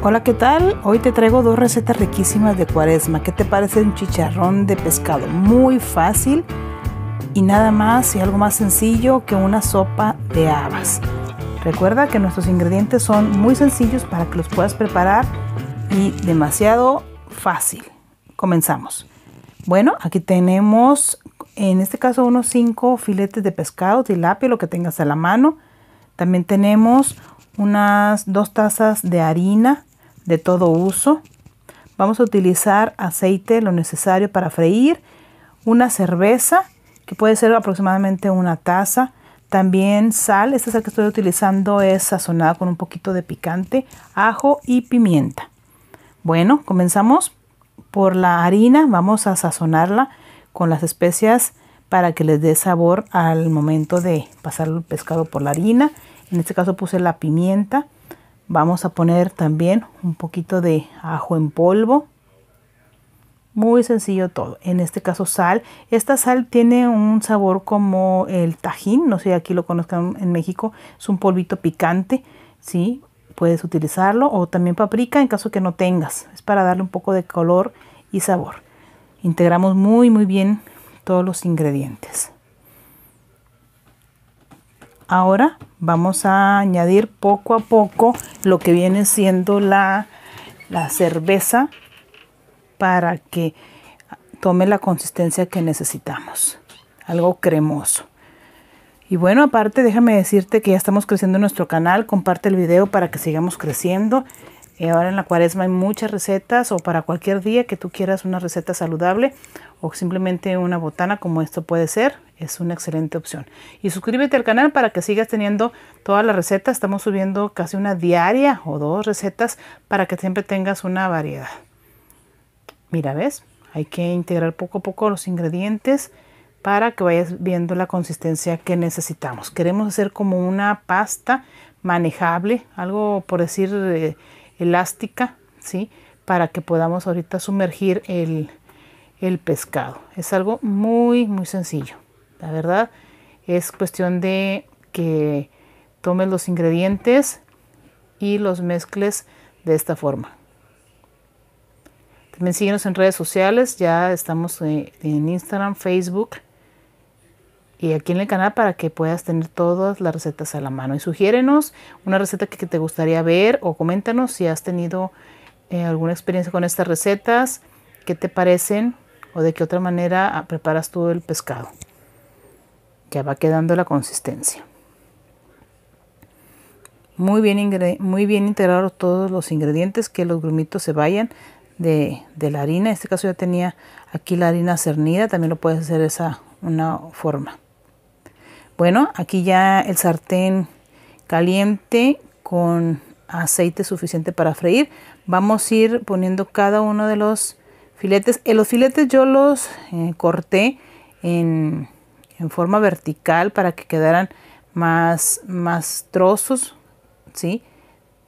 Hola, ¿qué tal? Hoy te traigo dos recetas riquísimas de cuaresma. ¿Qué te parece un chicharrón de pescado? Muy fácil y nada más y algo más sencillo que una sopa de habas. Recuerda que nuestros ingredientes son muy sencillos para que los puedas preparar y demasiado fácil. Comenzamos. Bueno, aquí tenemos en este caso unos 5 filetes de pescado, tilapia, lo que tengas a la mano. También tenemos unas 2 tazas de harina, de todo uso. Vamos a utilizar aceite, lo necesario para freír, una cerveza, que puede ser aproximadamente una taza, también sal, esta sal que estoy utilizando es sazonada con un poquito de picante, ajo y pimienta. Bueno, comenzamos por la harina, vamos a sazonarla con las especias para que les dé sabor al momento de pasar el pescado por la harina. En este caso puse la pimienta, Vamos a poner también un poquito de ajo en polvo. Muy sencillo todo. En este caso sal. Esta sal tiene un sabor como el tajín. No sé, si aquí lo conozcan en México. Es un polvito picante. ¿sí? Puedes utilizarlo. O también paprika en caso que no tengas. Es para darle un poco de color y sabor. Integramos muy muy bien todos los ingredientes. Ahora vamos a añadir poco a poco lo que viene siendo la, la cerveza para que tome la consistencia que necesitamos algo cremoso y bueno aparte déjame decirte que ya estamos creciendo nuestro canal comparte el video para que sigamos creciendo ahora en la cuaresma hay muchas recetas o para cualquier día que tú quieras una receta saludable o simplemente una botana como esto puede ser, es una excelente opción. Y suscríbete al canal para que sigas teniendo todas las recetas. Estamos subiendo casi una diaria o dos recetas para que siempre tengas una variedad. Mira, ¿ves? Hay que integrar poco a poco los ingredientes para que vayas viendo la consistencia que necesitamos. Queremos hacer como una pasta manejable, algo por decir... Eh, elástica, ¿sí? Para que podamos ahorita sumergir el, el pescado. Es algo muy, muy sencillo. La verdad es cuestión de que tomes los ingredientes y los mezcles de esta forma. También síguenos en redes sociales, ya estamos eh, en Instagram, Facebook y aquí en el canal para que puedas tener todas las recetas a la mano. Y sugiérenos una receta que, te gustaría ver o coméntanos si has tenido eh, alguna experiencia con estas recetas, qué te parecen o de qué otra manera ah, preparas tú el pescado. Ya va quedando la consistencia. Muy bien, muy bien integrados todos los ingredientes, que los grumitos se vayan de, la harina. En este caso ya tenía aquí la harina cernida, también lo puedes hacer esa una forma. Bueno, aquí ya el sartén caliente con aceite suficiente para freír. Vamos a ir poniendo cada uno de los filetes. En eh, los filetes yo los eh, corté en, forma vertical para que quedaran más, más trozos, ¿sí?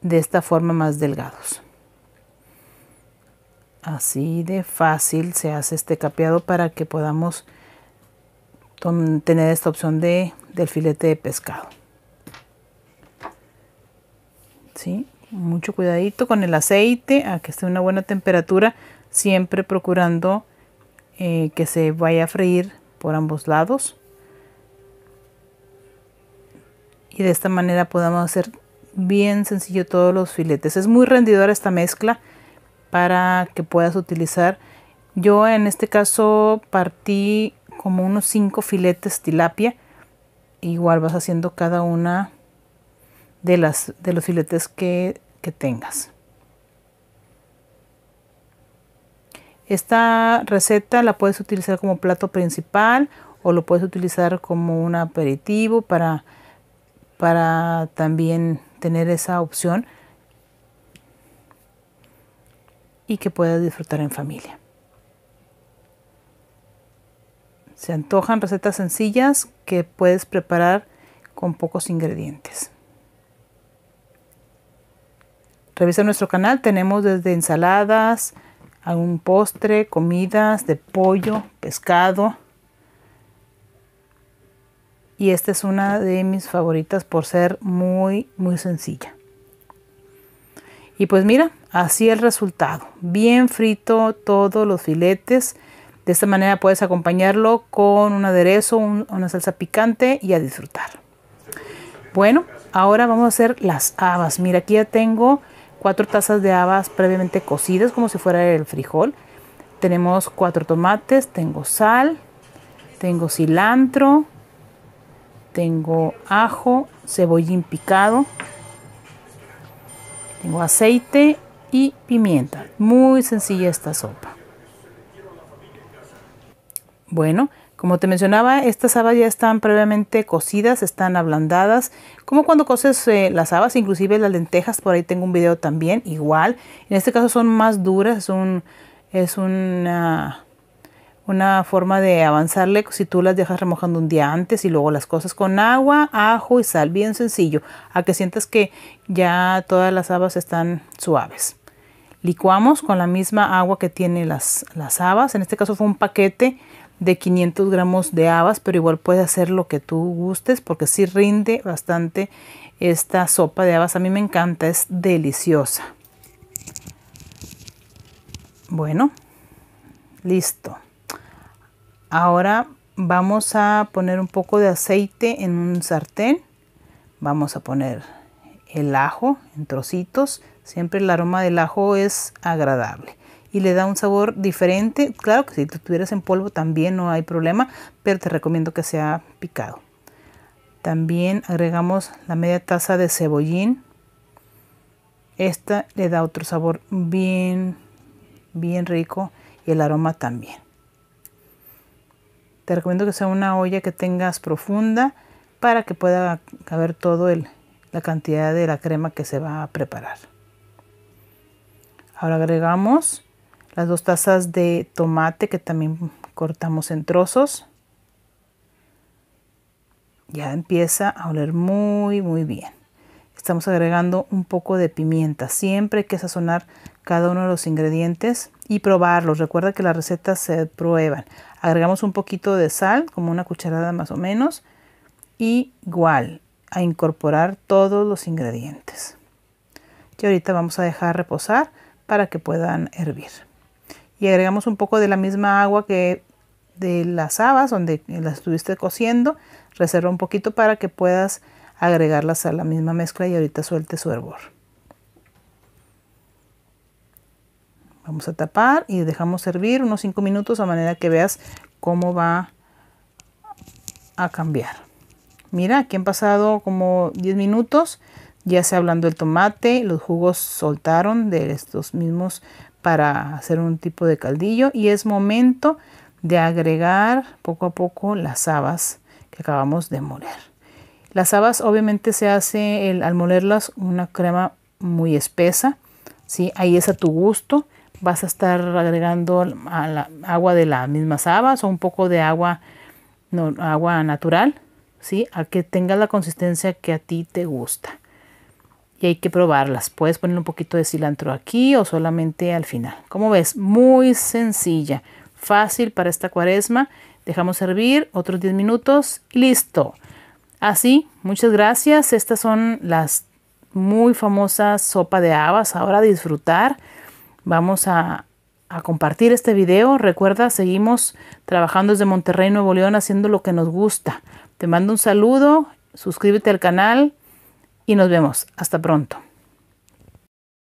De esta forma más delgados. Así de fácil se hace este capeado para que podamos tener esta opción de del filete de pescado. ¿Sí? Mucho cuidadito con el aceite, a que esté a una buena temperatura, siempre procurando eh, que se vaya a freír por ambos lados. Y de esta manera podamos hacer bien sencillo todos los filetes. Es muy rendidora esta mezcla para que puedas utilizar. Yo en este caso partí como unos 5 filetes tilapia igual vas haciendo cada una de, las, de los filetes que, tengas. Esta receta la puedes utilizar como plato principal o lo puedes utilizar como un aperitivo para, para también tener esa opción y que puedas disfrutar en familia. Se antojan recetas sencillas que puedes preparar con pocos ingredientes. Revisa nuestro canal, tenemos desde ensaladas, algún postre, comidas de pollo, pescado. Y esta es una de mis favoritas por ser muy, muy sencilla. Y pues mira, así el resultado. Bien frito todos los filetes. De esta manera puedes acompañarlo con un aderezo, una salsa picante y a disfrutar. Bueno, ahora vamos a hacer las habas. Mira, aquí ya tengo cuatro tazas de habas previamente cocidas como si fuera el frijol. Tenemos cuatro tomates, tengo sal, tengo cilantro, tengo ajo, cebollín picado, tengo aceite y pimienta. Muy sencilla esta sopa. Bueno, como te mencionaba, estas habas ya están previamente cocidas, están ablandadas, como cuando coces eh, las habas, inclusive las lentejas, por ahí tengo un video también, igual. En este caso son más duras, es, una, forma de avanzarle si tú las dejas remojando un día antes y luego las cosas con agua, ajo y sal, bien sencillo, a que sientas que ya todas las habas están suaves. Licuamos con la misma agua que tiene las, las habas, en este caso fue un paquete de 500 gramos de habas, pero igual puedes hacer lo que tú gustes porque sí rinde bastante esta sopa de habas. A mí me encanta, es deliciosa. Bueno, listo. Ahora vamos a poner un poco de aceite en un sartén. Vamos a poner el ajo en trocitos. Siempre el aroma del ajo es agradable y le da un sabor diferente. Claro que si lo tuvieras en polvo también no hay problema, pero te recomiendo que sea picado. También agregamos la media taza de cebollín. Esta le da otro sabor bien, bien rico y el aroma también. Te recomiendo que sea una olla que tengas profunda para que pueda caber todo el, la cantidad de la crema que se va a preparar. Ahora agregamos las dos tazas de tomate que también cortamos en trozos. Ya empieza a oler muy muy bien. Estamos agregando un poco de pimienta. Siempre hay que sazonar cada uno de los ingredientes y probarlos. Recuerda que las recetas se prueban. Agregamos un poquito de sal, como una cucharada más o menos. igual, a incorporar todos los ingredientes. Y ahorita vamos a dejar reposar para que puedan hervir y agregamos un poco de la misma agua que de las habas donde las estuviste cociendo. Reserva un poquito para que puedas agregarlas a la misma mezcla y ahorita suelte su hervor. Vamos a tapar y dejamos servir unos 5 minutos a manera que veas cómo va a cambiar. Mira, aquí han pasado como 10 minutos, ya se hablando el tomate, los jugos soltaron de estos mismos para hacer un tipo de caldillo y es momento de agregar poco a poco las habas que acabamos de moler. Las habas obviamente se hace el, al molerlas una crema muy espesa, ¿sí? ahí es a tu gusto. Vas a estar agregando la, agua de las mismas habas o un poco de agua, agua natural, ¿sí? a que tenga la consistencia que a ti te gusta y hay que probarlas. Puedes poner un poquito de cilantro aquí o solamente al final. Como ves, muy sencilla, fácil para esta cuaresma. Dejamos servir otros 10 minutos y listo. Así, muchas gracias. Estas son las muy famosas sopa de habas. Ahora disfrutar. Vamos a, a compartir este video. Recuerda, seguimos trabajando desde Monterrey, Nuevo León, haciendo lo que nos gusta. Te mando un saludo. Suscríbete al canal y nos vemos. Hasta pronto.